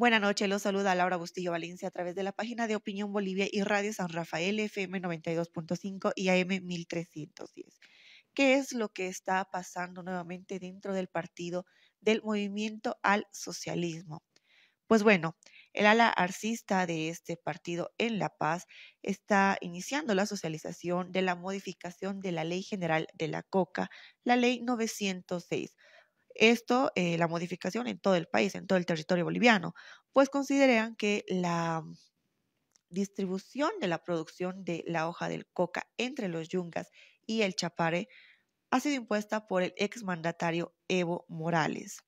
Buenas noches, los saluda Laura Bustillo Valencia a través de la página de Opinión Bolivia y Radio San Rafael FM 92.5 y AM 1310. ¿Qué es lo que está pasando nuevamente dentro del partido del movimiento al socialismo? Pues bueno, el ala arcista de este partido en La Paz está iniciando la socialización de la modificación de la Ley General de la Coca, la Ley 906 esto, eh, la modificación en todo el país, en todo el territorio boliviano, pues consideran que la distribución de la producción de la hoja del coca entre los yungas y el chapare ha sido impuesta por el exmandatario Evo Morales.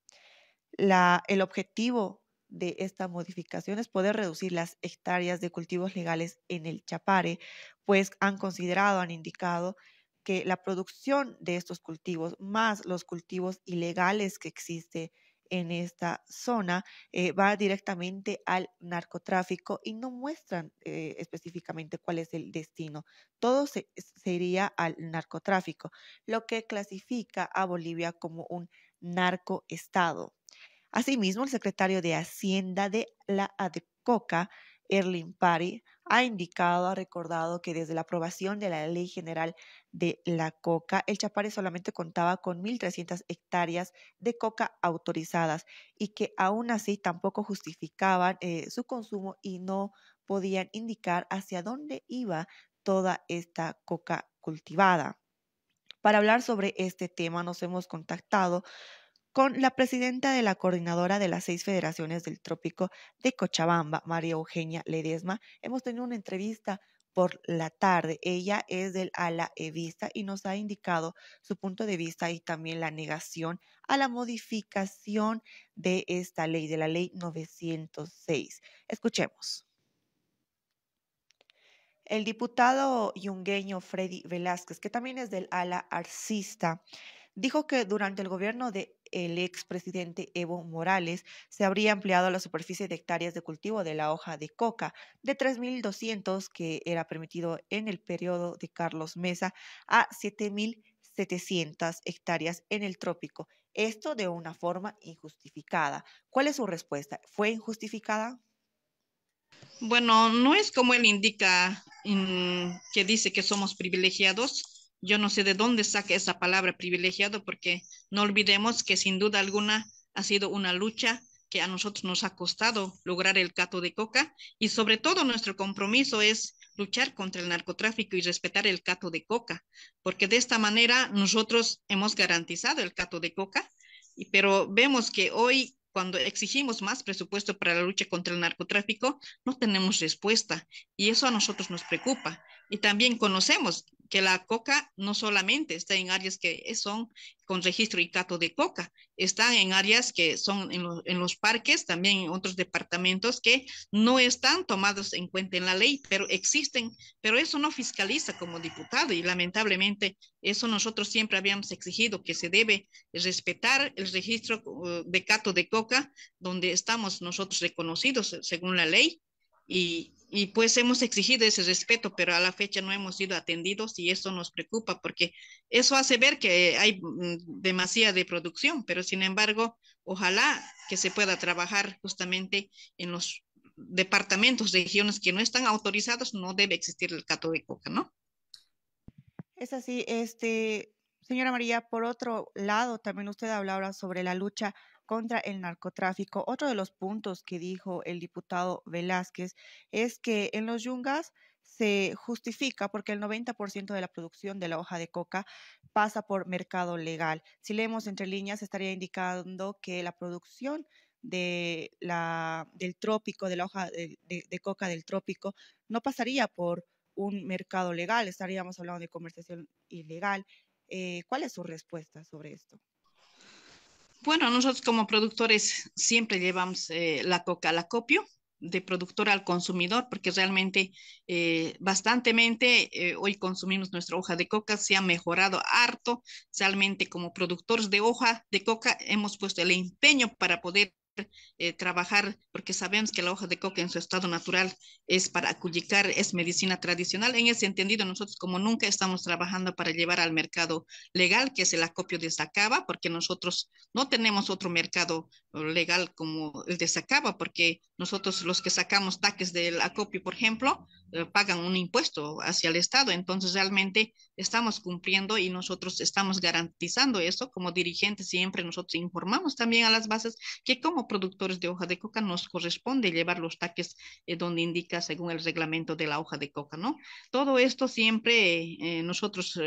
el objetivo de esta modificación es poder reducir las hectáreas de cultivos legales en el chapare, pues han considerado, han indicado que la producción de estos cultivos, más los cultivos ilegales que existe en esta zona, eh, va directamente al narcotráfico y no muestran eh, específicamente cuál es el destino. Todo se, sería al narcotráfico, lo que clasifica a Bolivia como un narcoestado. Asimismo, el secretario de Hacienda de la ADCOCA, Erling Pari, ha indicado, ha recordado que desde la aprobación de la Ley General de la Coca, el Chapare solamente contaba con 1.300 hectáreas de coca autorizadas y que aún así tampoco justificaban eh, su consumo y no podían indicar hacia dónde iba toda esta coca cultivada. Para hablar sobre este tema nos hemos contactado con la presidenta de la coordinadora de las seis federaciones del trópico de Cochabamba, María Eugenia Ledesma. Hemos tenido una entrevista por la tarde. Ella es del ala evista y nos ha indicado su punto de vista y también la negación a la modificación de esta ley, de la ley 906. Escuchemos. El diputado yungueño Freddy Velázquez, que también es del ala arcista, dijo que durante el gobierno de el expresidente Evo Morales, se habría ampliado la superficie de hectáreas de cultivo de la hoja de coca de 3.200 que era permitido en el periodo de Carlos Mesa a 7.700 hectáreas en el trópico. Esto de una forma injustificada. ¿Cuál es su respuesta? ¿Fue injustificada? Bueno, no es como él indica que dice que somos privilegiados. Yo no sé de dónde saca esa palabra privilegiado porque no olvidemos que sin duda alguna ha sido una lucha que a nosotros nos ha costado lograr el cato de coca y sobre todo nuestro compromiso es luchar contra el narcotráfico y respetar el cato de coca, porque de esta manera nosotros hemos garantizado el cato de coca, pero vemos que hoy cuando exigimos más presupuesto para la lucha contra el narcotráfico, no tenemos respuesta y eso a nosotros nos preocupa. Y también conocemos que la coca no solamente está en áreas que son con registro y cato de coca, está en áreas que son en, en, los parques, también en otros departamentos que no están tomados en cuenta en la ley, pero existen, pero eso no fiscaliza como diputado y lamentablemente eso nosotros siempre habíamos exigido que se debe respetar el registro uh, de cato de coca donde estamos nosotros reconocidos según la ley y, pues hemos exigido ese respeto, pero a la fecha no hemos sido atendidos y eso nos preocupa porque eso hace ver que hay mm, demasiada de producción, pero sin embargo, ojalá que se pueda trabajar justamente en los departamentos, regiones que no están autorizados, no debe existir el cato de coca, ¿no? Es así, este, señora María, por otro lado, también usted hablaba sobre la lucha contra el narcotráfico. Otro de los puntos que dijo el diputado Velázquez es que en los yungas se justifica porque el 90% de la producción de la hoja de coca pasa por mercado legal. Si leemos entre líneas, estaría indicando que la producción de del trópico, de la hoja de, coca del trópico, no pasaría por un mercado legal, estaríamos hablando de conversación ilegal. Eh, ¿Cuál es su respuesta sobre esto? Bueno, nosotros como productores siempre llevamos eh, la coca al acopio, de productor al consumidor, porque realmente bastante, eh, bastantemente eh, hoy consumimos nuestra hoja de coca, se ha mejorado harto, realmente como productores de hoja de coca hemos puesto el empeño para poder eh, trabajar, porque sabemos que la hoja de coca en su estado natural es para culicar, es medicina tradicional. En ese entendido, nosotros como nunca estamos trabajando para llevar al mercado legal, que es el acopio de Sacaba, porque nosotros no tenemos otro mercado eh, legal como el de Sacaba, porque nosotros los que sacamos taques del acopio, por ejemplo, eh, pagan un impuesto hacia el Estado. Entonces, realmente estamos cumpliendo y nosotros estamos garantizando eso. Como dirigentes, siempre nosotros informamos también a las bases que como productores de hoja de coca nos corresponde llevar los taques eh, donde indica según el reglamento de la hoja de coca, ¿no? Todo esto siempre eh, nosotros,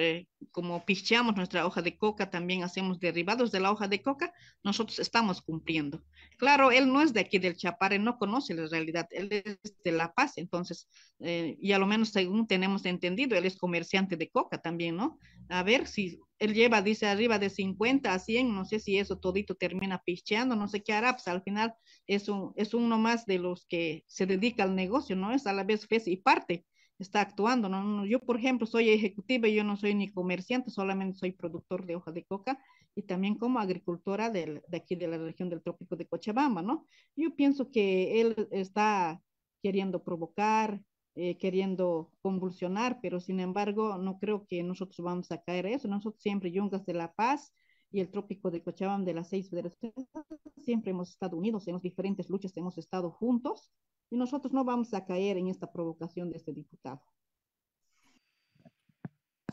como picheamos nuestra hoja de coca, también hacemos derivados de la hoja de coca, nosotros estamos cumpliendo claro, él no es de aquí del Chaparre, no conoce la realidad, él es de La Paz, entonces, eh, y a lo menos según tenemos entendido, él es comerciante de coca también, ¿no? A ver si él lleva, dice, arriba de 50 a 100, no sé si eso todito termina picheando, no sé qué hará, pues al final es, un, es uno más de los que se dedica al negocio, ¿no? Es a la vez fe y parte está actuando. ¿no? Yo, por ejemplo, soy ejecutiva, yo no soy ni comerciante, solamente soy productor de hoja de coca y también como agricultora de aquí de la región del trópico de Cochabamba, ¿no? Yo pienso que él está queriendo provocar, eh, queriendo convulsionar, pero sin embargo no creo que nosotros vamos a caer a eso. Nosotros siempre, Yungas de la Paz y el trópico de Cochabamba de las seis federaciones, siempre hemos estado unidos en las diferentes luchas, hemos estado juntos y nosotros no vamos a caer en esta provocación de este diputado.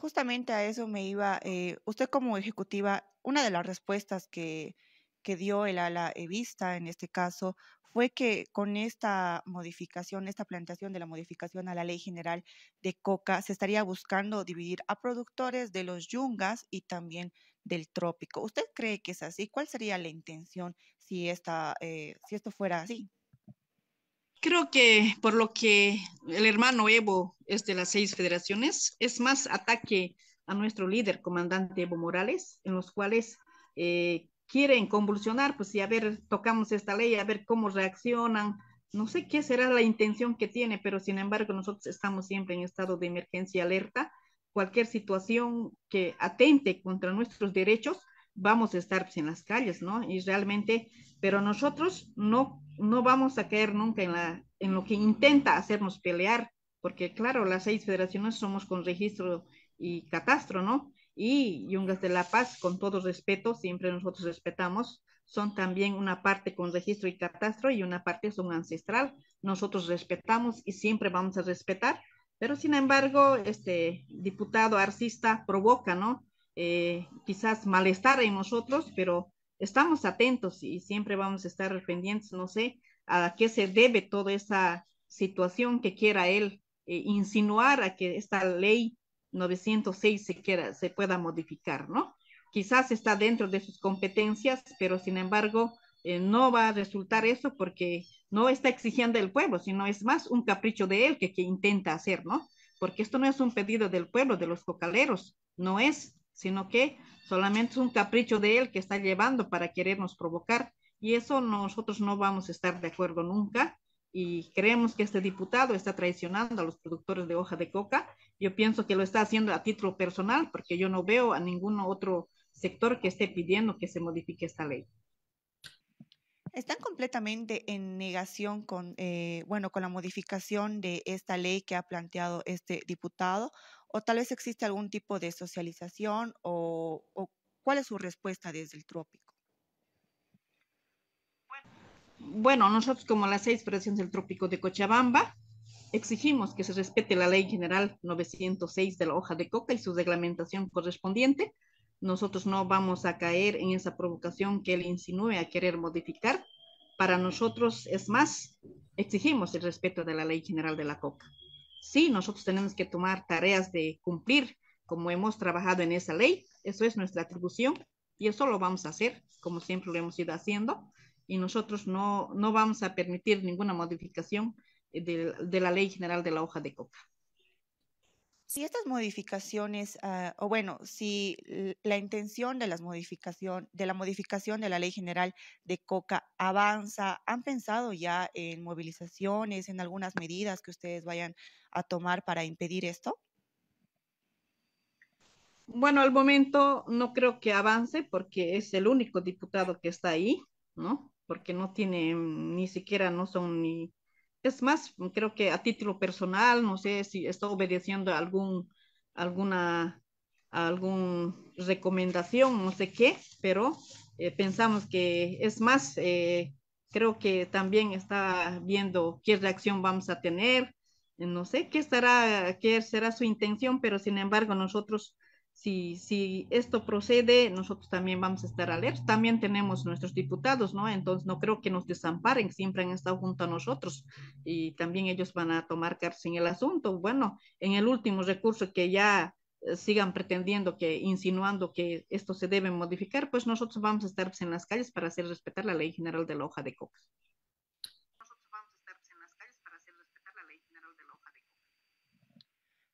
Justamente a eso me iba, eh, usted como ejecutiva, una de las respuestas que, dio el ala Evista en este caso fue que con esta modificación, esta plantación de la modificación a la ley general de coca, se estaría buscando dividir a productores de los yungas y también del trópico. ¿Usted cree que es así? ¿Cuál sería la intención si, esta, eh, si esto fuera así? Creo que por lo que el hermano Evo es de las seis federaciones, es más ataque a nuestro líder, comandante Evo Morales, en los cuales eh, quieren convulsionar, pues si a ver, tocamos esta ley, a ver cómo reaccionan. No sé qué será la intención que tiene, pero sin embargo nosotros estamos siempre en estado de emergencia alerta. Cualquier situación que atente contra nuestros derechos, vamos a estar pues, en las calles, ¿no? Y realmente, pero nosotros no no vamos a caer nunca en, lo que intenta hacernos pelear, porque claro, las seis federaciones somos con registro y catastro, ¿no? Y Yungas de la Paz, con todo respeto, siempre nosotros respetamos, son también una parte con registro y catastro y una parte son ancestral. Nosotros respetamos y siempre vamos a respetar, pero sin embargo, este diputado arcista provoca, ¿no? Eh, quizás malestar en nosotros, pero estamos atentos y siempre vamos a estar pendientes, no sé, a qué se debe toda esa situación que quiera él eh, insinuar a que esta ley 906 se, quiera, se pueda modificar, ¿no? Quizás está dentro de sus competencias, pero sin embargo eh, no va a resultar eso porque no está exigiendo el pueblo, sino es más un capricho de él que, que intenta hacer, ¿no? Porque esto no es un pedido del pueblo, de los cocaleros, no es sino que solamente es un capricho de él que está llevando para querernos provocar. Y eso nosotros no vamos a estar de acuerdo nunca. Y creemos que este diputado está traicionando a los productores de hoja de coca. Yo pienso que lo está haciendo a título personal porque yo no veo a ningún otro sector que esté pidiendo que se modifique esta ley. Están completamente en negación con, eh, bueno, con la modificación de esta ley que ha planteado este diputado o tal vez existe algún tipo de socialización o, cuál es su respuesta desde el trópico. Bueno, nosotros como las seis presiones del trópico de Cochabamba exigimos que se respete la ley general 906 de la hoja de coca y su reglamentación correspondiente. Nosotros no vamos a caer en esa provocación que él insinúe a querer modificar. Para nosotros, es más, exigimos el respeto de la ley general de la coca. Sí, nosotros tenemos que tomar tareas de cumplir, como hemos trabajado en esa ley, eso es nuestra atribución y eso lo vamos a hacer, como siempre lo hemos ido haciendo, y nosotros no, no vamos a permitir ninguna modificación de, la ley general de la hoja de coca. Si estas modificaciones, ah, o bueno, si la intención de, las modificación, de la modificación de la ley general de coca avanza, ¿han pensado ya en movilizaciones, en algunas medidas que ustedes vayan a tomar para impedir esto? Bueno, al momento no creo que avance porque es el único diputado que está ahí, ¿no? Porque no tiene mm, ni siquiera, no son ni... Es más, creo que a título personal, no sé si está obedeciendo algún, alguna, recomendación, no sé qué, pero eh, pensamos que es más, eh, creo que también está viendo qué reacción vamos a tener, no sé qué será, será su intención, pero sin embargo nosotros, si, esto procede, nosotros también vamos a estar alerta. También tenemos nuestros diputados, ¿no? Entonces no creo que nos desamparen, siempre han estado junto a nosotros y también ellos van a tomar cartas en el asunto. Bueno, en el último recurso que ya eh, sigan pretendiendo que, insinuando que esto se debe modificar, pues nosotros vamos a estar en las calles para hacer respetar la ley general de la hoja de coca.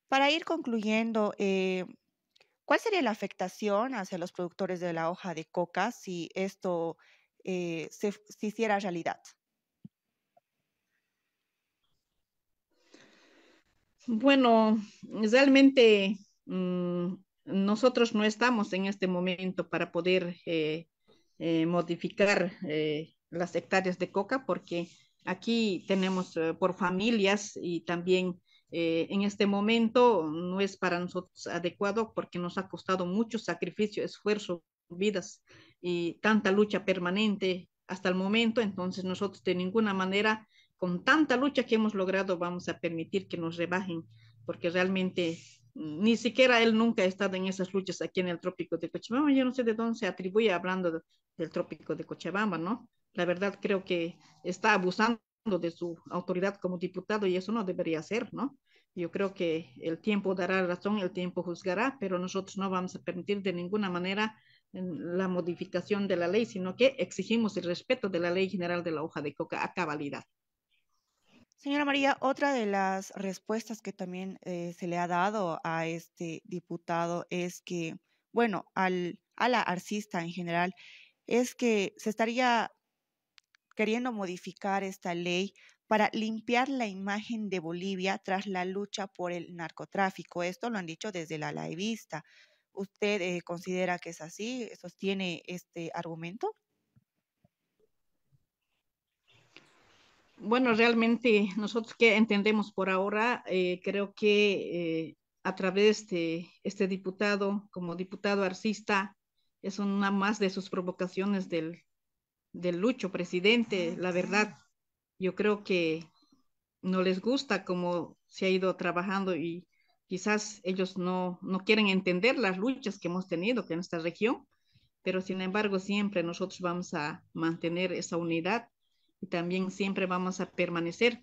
Para ir concluyendo, eh, ¿cuál sería la afectación hacia los productores de la hoja de coca si esto eh, se, hiciera realidad? Bueno, realmente mm, nosotros no estamos en este momento para poder eh, modificar las hectáreas de coca porque aquí tenemos por familias y también eh, en este momento no es para nosotros adecuado porque nos ha costado mucho sacrificio, esfuerzo, vidas y tanta lucha permanente hasta el momento. Entonces nosotros de ninguna manera, con tanta lucha que hemos logrado, vamos a permitir que nos rebajen porque realmente ni siquiera él nunca ha estado en esas luchas aquí en el trópico de Cochabamba. Yo no sé de dónde se atribuye hablando del trópico de Cochabamba, ¿no? La verdad creo que está abusando de su autoridad como diputado y eso no debería ser, ¿no? Yo creo que el tiempo dará razón, el tiempo juzgará, pero nosotros no vamos a permitir de ninguna manera mm, la modificación de la ley, sino que exigimos el respeto de la ley general de la hoja de coca a cabalidad. Señora María, otra de las respuestas que también eh, se le ha dado a este diputado es que, bueno, al, a la arcista en general, es que se estaría queriendo modificar esta ley para limpiar la imagen de Bolivia tras la lucha por el narcotráfico. Esto lo han dicho desde la laivista. ¿Usted eh, considera que es así? ¿Sostiene este argumento? Bueno, realmente nosotros que entendemos por ahora, eh, creo que eh, a través de este diputado, como diputado arcista, es una más de sus provocaciones del del Lucho, presidente, ah, la verdad, yo creo que no les gusta cómo se ha ido trabajando y quizás ellos no, quieren entender las luchas que hemos tenido en esta región, pero sin embargo siempre nosotros vamos a mantener esa unidad y también siempre vamos a permanecer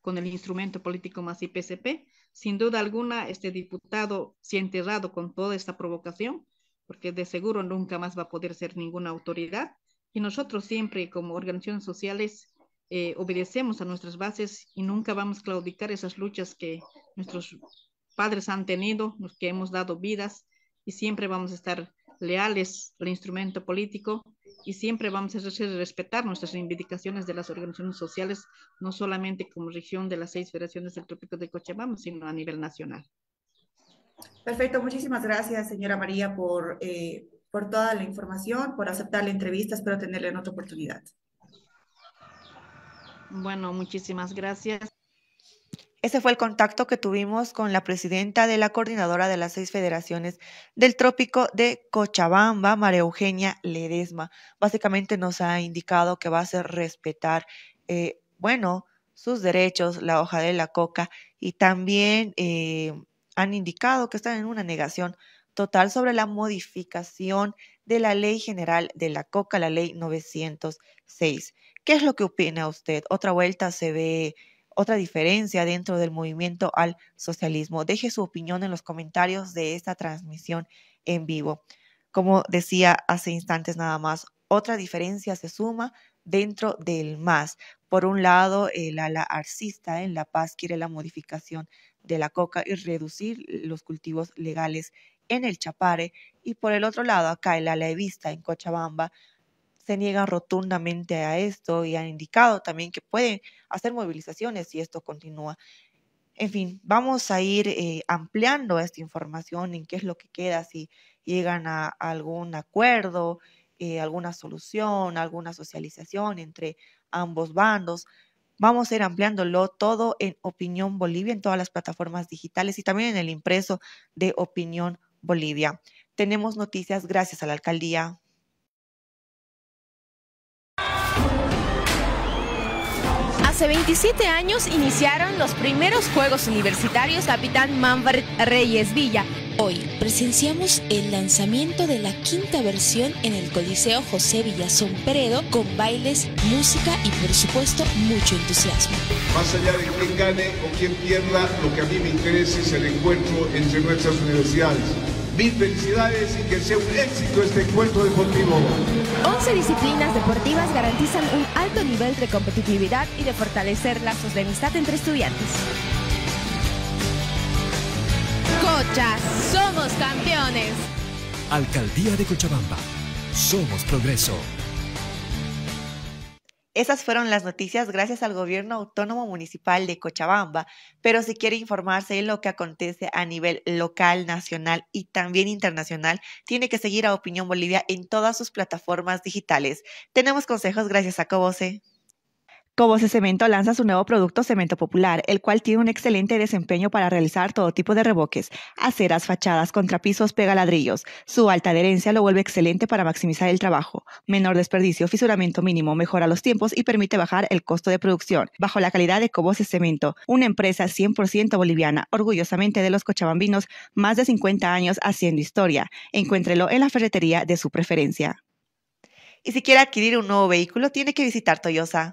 con el instrumento político más IPCP. Sin duda alguna, este diputado se ha enterrado con toda esta provocación, porque de seguro nunca más va a poder ser ninguna autoridad y nosotros siempre como organizaciones sociales eh, obedecemos a nuestras bases y nunca vamos a claudicar esas luchas que nuestros padres han tenido, los que hemos dado vidas y siempre vamos a estar leales al instrumento político y siempre vamos a respetar nuestras reivindicaciones de las organizaciones sociales, no solamente como región de las seis federaciones del trópico de Cochabamba, sino a nivel nacional. Perfecto, muchísimas gracias, señora María, por eh, por toda la información, por aceptar la entrevista. Espero tenerla en otra oportunidad. Bueno, muchísimas gracias. Ese fue el contacto que tuvimos con la presidenta de la coordinadora de las seis federaciones del trópico de Cochabamba, María Eugenia Ledesma. Básicamente nos ha indicado que va a hacer respetar, eh, bueno, sus derechos, la hoja de la coca, y también eh, han indicado que están en una negación total sobre la modificación de la Ley General de la Coca, la Ley 906. ¿Qué es lo que opina usted? Otra vuelta se ve otra diferencia dentro del movimiento al socialismo. Deje su opinión en los comentarios de esta transmisión en vivo. Como decía hace instantes nada más, otra diferencia se suma dentro del MAS. Por un lado, el ala arcista en La Paz quiere la modificación de la coca y reducir los cultivos legales en El Chapare y por el otro lado acá en la vista en Cochabamba se niegan rotundamente a esto y han indicado también que pueden hacer movilizaciones si esto continúa. En fin, vamos a ir eh, ampliando esta información en qué es lo que queda, si llegan a, algún acuerdo, eh, alguna solución, alguna socialización entre ambos bandos. Vamos a ir ampliándolo todo en Opinión Bolivia, en todas las plataformas digitales y también en el impreso de Opinión Bolivia. Tenemos noticias gracias a la alcaldía Hace 27 años iniciaron los primeros Juegos Universitarios Capitán Manfred Reyes Villa, Hoy presenciamos el lanzamiento de la quinta versión en el Coliseo José Villazón Peredo con bailes, música y por supuesto mucho entusiasmo. Más allá de quién gane o quién pierda, lo que a mí me interesa es el encuentro entre nuestras universidades. Mil felicidades y que sea un éxito este encuentro deportivo. 11 disciplinas deportivas garantizan un alto nivel de competitividad y de fortalecer lazos de amistad entre estudiantes ya somos campeones. Alcaldía de Cochabamba, somos progreso. Esas fueron las noticias gracias al Gobierno Autónomo Municipal de Cochabamba, pero si quiere informarse de lo que acontece a nivel local, nacional y también internacional, tiene que seguir a Opinión Bolivia en todas sus plataformas digitales. Tenemos consejos gracias a Cobose. Cobos cemento lanza su nuevo producto Cemento Popular, el cual tiene un excelente desempeño para realizar todo tipo de reboques, aceras, fachadas, contrapisos, pega ladrillos. Su alta adherencia lo vuelve excelente para maximizar el trabajo, menor desperdicio, fisuramiento mínimo, mejora los tiempos y permite bajar el costo de producción. Bajo la calidad de Cobose Cemento, una empresa 100% boliviana, orgullosamente de los cochabambinos, más de 50 años haciendo historia. Encuéntrelo en la ferretería de su preferencia. Y si quiere adquirir un nuevo vehículo, tiene que visitar Toyosa.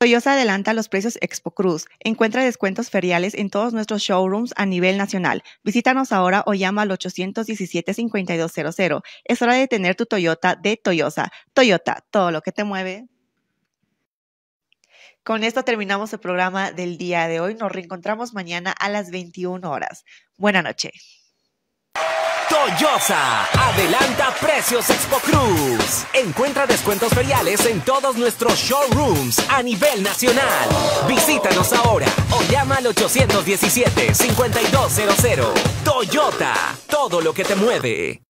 Toyota adelanta los precios Expo Cruz. Encuentra descuentos feriales en todos nuestros showrooms a nivel nacional. Visítanos ahora o llama al 817-5200. Es hora de tener tu Toyota de Toyota. Toyota, todo lo que te mueve. Con esto terminamos el programa del día de hoy. Nos reencontramos mañana a las 21 horas. Buenas noches. Toyosa adelanta precios Expo Cruz. Encuentra descuentos feriales en todos nuestros showrooms a nivel nacional. Visítanos ahora o llama al 817-5200. Toyota, todo lo que te mueve.